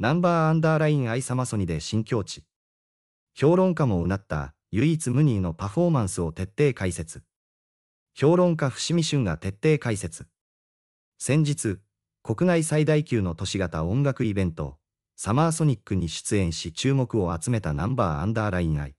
ナンバーアンダーライン愛マソニで新境地。評論家もうなった唯一無二のパフォーマンスを徹底解説。評論家伏見春が徹底解説。先日、国内最大級の都市型音楽イベント、サマーソニックに出演し注目を集めたナンバーアンダーライン愛。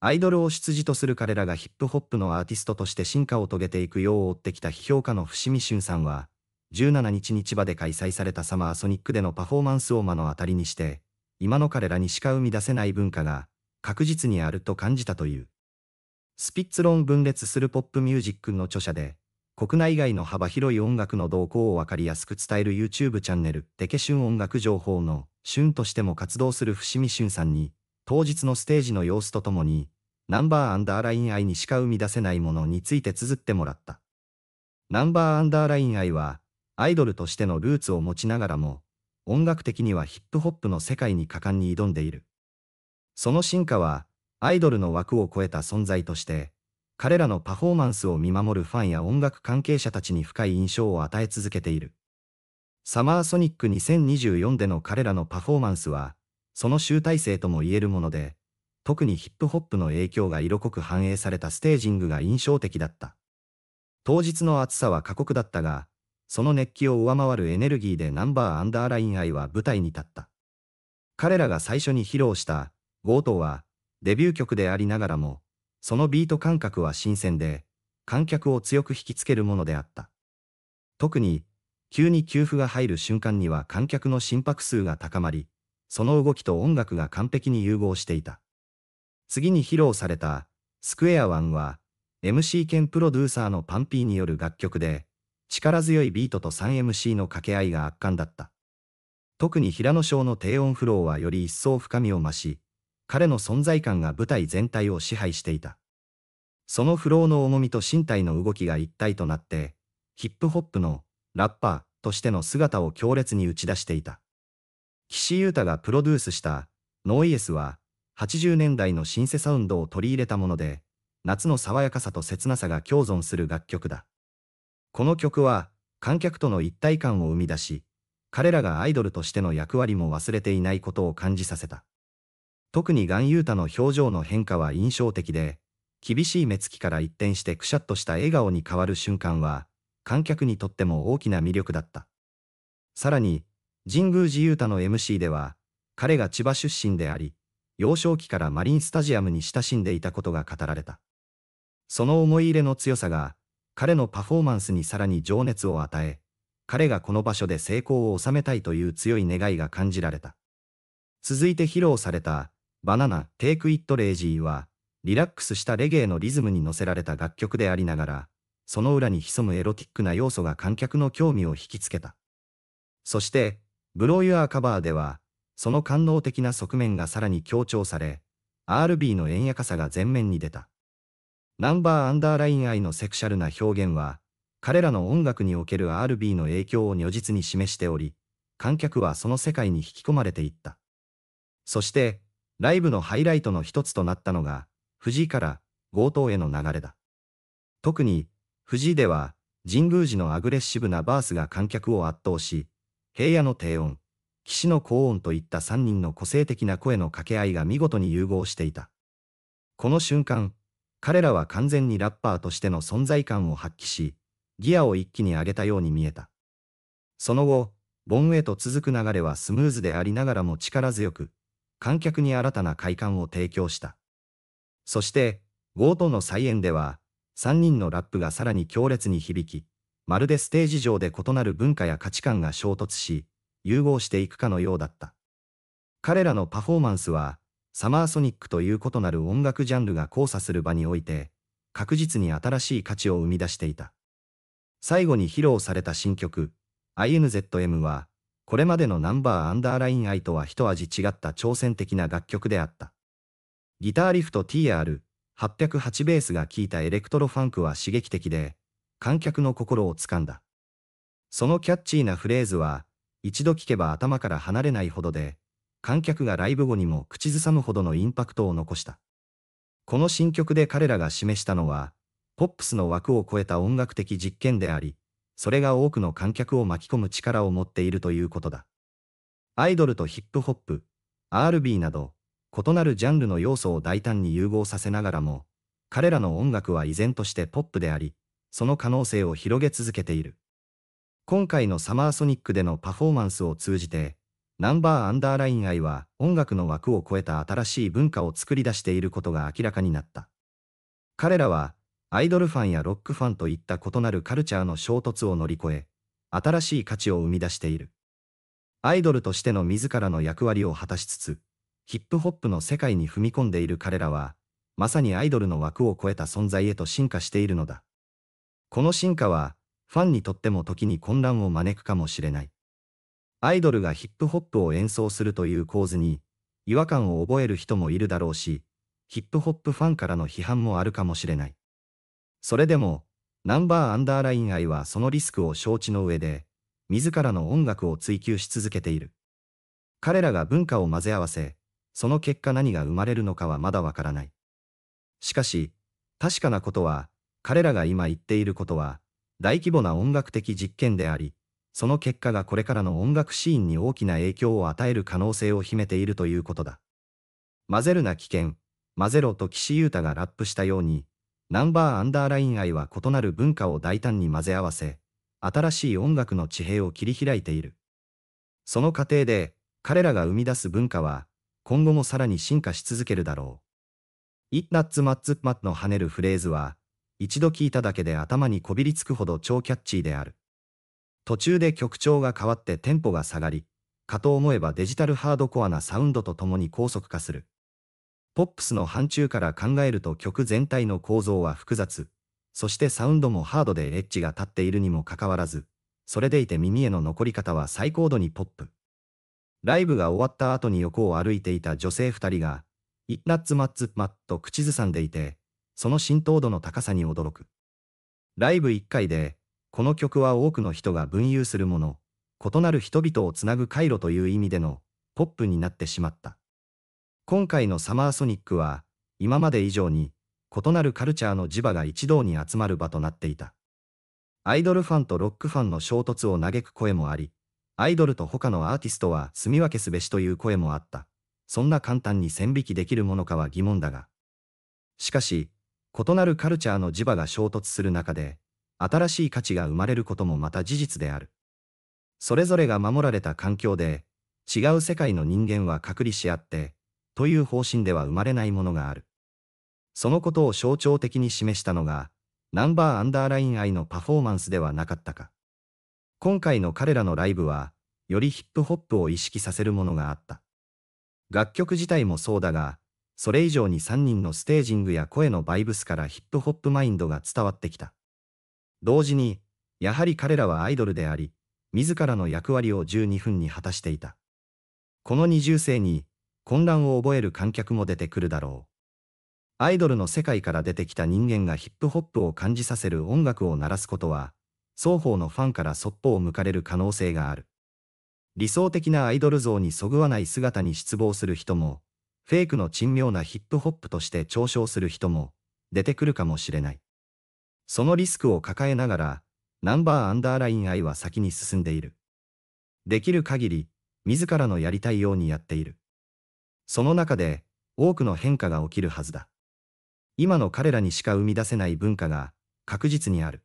アイドルを出自とする彼らがヒップホップのアーティストとして進化を遂げていくよう追ってきた批評家の伏見春さんは、17日に千葉で開催されたサマーソニックでのパフォーマンスを目の当たりにして、今の彼らにしか生み出せない文化が確実にあると感じたという。スピッツ論分裂するポップミュージックの著者で、国内外の幅広い音楽の動向を分かりやすく伝える YouTube チャンネル、テケシュン音楽情報の、旬としても活動する伏見ンさんに、当日のステージの様子とともに、ナンバーアンダーライン愛にしか生み出せないものについて綴ってもらった。ナンバーアンダーライン愛は、アイドルとしてのルーツを持ちながらも、音楽的にはヒップホップの世界に果敢に挑んでいる。その進化は、アイドルの枠を超えた存在として、彼らのパフォーマンスを見守るファンや音楽関係者たちに深い印象を与え続けている。サマーソニック2024での彼らのパフォーマンスは、その集大成とも言えるもので、特にヒップホップの影響が色濃く反映されたステージングが印象的だった。当日の暑さは過酷だったが、その熱気を上回るエネルギーでナンバーアンダーライン愛は舞台に立った。彼らが最初に披露した、ゴートは、デビュー曲でありながらも、そのビート感覚は新鮮で、観客を強く引きつけるものであった。特に、急に給付が入る瞬間には観客の心拍数が高まり、その動きと音楽が完璧に融合していた。次に披露された、スクエアワンは、MC 兼プロデューサーのパンピーによる楽曲で、力強いビートと 3MC の掛け合いが圧巻だった。特に平野翔の低音フローはより一層深みを増し、彼の存在感が舞台全体を支配していた。そのフローの重みと身体の動きが一体となって、ヒップホップのラッパーとしての姿を強烈に打ち出していた。岸優太がプロデュースしたノーイエスは、80年代のシンセサウンドを取り入れたもので、夏の爽やかさと切なさが共存する楽曲だ。この曲は、観客との一体感を生み出し、彼らがアイドルとしての役割も忘れていないことを感じさせた。特にガンユータの表情の変化は印象的で、厳しい目つきから一転してくしゃっとした笑顔に変わる瞬間は、観客にとっても大きな魅力だった。さらに、神宮寺ユータの MC では、彼が千葉出身であり、幼少期からマリンスタジアムに親しんでいたことが語られた。その思い入れの強さが、彼のパフォーマンスにさらに情熱を与え、彼がこの場所で成功を収めたいという強い願いが感じられた。続いて披露された、バナナ、テイクイットレイジーは、リラックスしたレゲエのリズムに乗せられた楽曲でありながら、その裏に潜むエロティックな要素が観客の興味を引きつけた。そして、ブローユアーカバーでは、その官能的な側面がさらに強調され、RB の円やかさが前面に出た。ナンバーアンダーライン愛のセクシャルな表現は、彼らの音楽における RB の影響を如実に示しており、観客はその世界に引き込まれていった。そして、ライブのハイライトの一つとなったのが、藤井から強盗への流れだ。特に、藤井では、神宮寺のアグレッシブなバースが観客を圧倒し、平野の低音、騎士の高音といった3人の個性的な声の掛け合いが見事に融合していた。この瞬間、彼らは完全にラッパーとしての存在感を発揮し、ギアを一気に上げたように見えた。その後、ボンウェイと続く流れはスムーズでありながらも力強く、観客に新たな快感を提供した。そして、ゴートの再演では、3人のラップがさらに強烈に響き、まるでステージ上で異なる文化や価値観が衝突し、融合していくかのようだった。彼らのパフォーマンスは、サマーソニックという異なる音楽ジャンルが交差する場において、確実に新しい価値を生み出していた。最後に披露された新曲、INZM は、これまでのナンバーアンダーライン I とは一味違った挑戦的な楽曲であった。ギターリフト TR、808ベースが効いたエレクトロファンクは刺激的で、観客の心をつかんだ。そのキャッチーなフレーズは、一度聴けば頭から離れないほどで、観客がライブ後にも口ずさむほどのインパクトを残した。この新曲で彼らが示したのは、ポップスの枠を超えた音楽的実験であり、それが多くの観客を巻き込む力を持っているということだ。アイドルとヒップホップ、R&B など、異なるジャンルの要素を大胆に融合させながらも、彼らの音楽は依然としてポップであり、その可能性を広げ続けている。今回のサマーソニックでのパフォーマンスを通じて、ナンバーアンダーライン愛は音楽の枠を超えた新しい文化を作り出していることが明らかになった。彼らはアイドルファンやロックファンといった異なるカルチャーの衝突を乗り越え、新しい価値を生み出している。アイドルとしての自らの役割を果たしつつ、ヒップホップの世界に踏み込んでいる彼らは、まさにアイドルの枠を超えた存在へと進化しているのだ。この進化は、ファンにとっても時に混乱を招くかもしれない。アイドルがヒップホップを演奏するという構図に、違和感を覚える人もいるだろうし、ヒップホップファンからの批判もあるかもしれない。それでも、ナンバーアンダーライン愛はそのリスクを承知の上で、自らの音楽を追求し続けている。彼らが文化を混ぜ合わせ、その結果何が生まれるのかはまだわからない。しかし、確かなことは、彼らが今言っていることは、大規模な音楽的実験であり、その結果がこれからの音楽シーンに大きな影響を与える可能性を秘めているということだ。混ぜるな危険、混ぜろと岸優太がラップしたように、ナンバーアンダーライン愛は異なる文化を大胆に混ぜ合わせ、新しい音楽の地平を切り開いている。その過程で、彼らが生み出す文化は、今後もさらに進化し続けるだろう。イッナッツマッツマッの跳ねるフレーズは、一度聞いただけで頭にこびりつくほど超キャッチーである。途中で曲調が変わってテンポが下がり、かと思えばデジタルハードコアなサウンドとともに高速化する。ポップスの範疇から考えると曲全体の構造は複雑、そしてサウンドもハードでエッジが立っているにもかかわらず、それでいて耳への残り方は最高度にポップ。ライブが終わった後に横を歩いていた女性二人が、イッナッツマッツマッと口ずさんでいて、その浸透度の高さに驚く。ライブ1回で、この曲は多くの人が分有するもの、異なる人々をつなぐ回路という意味でのポップになってしまった。今回のサマーソニックは、今まで以上に異なるカルチャーの磁場が一堂に集まる場となっていた。アイドルファンとロックファンの衝突を嘆く声もあり、アイドルと他のアーティストは住み分けすべしという声もあった。そんな簡単に線引きできるものかは疑問だが。しかし、異なるカルチャーの磁場が衝突する中で、新しい価値が生まれることもまた事実である。それぞれが守られた環境で、違う世界の人間は隔離し合って、という方針では生まれないものがある。そのことを象徴的に示したのが、ナンバーアンダーライン愛のパフォーマンスではなかったか。今回の彼らのライブは、よりヒップホップを意識させるものがあった。楽曲自体もそうだが、それ以上に3人のステージングや声のバイブスからヒップホップマインドが伝わってきた。同時に、やはり彼らはアイドルであり、自らの役割を12分に果たしていた。この二重性に、混乱を覚える観客も出てくるだろう。アイドルの世界から出てきた人間がヒップホップを感じさせる音楽を鳴らすことは、双方のファンからそっぽを向かれる可能性がある。理想的なアイドル像にそぐわない姿に失望する人も、フェイクの珍妙なヒップホップとして嘲笑する人も、出てくるかもしれない。そのリスクを抱えながら、ナンバーアンダーライン I は先に進んでいる。できる限り、自らのやりたいようにやっている。その中で、多くの変化が起きるはずだ。今の彼らにしか生み出せない文化が、確実にある。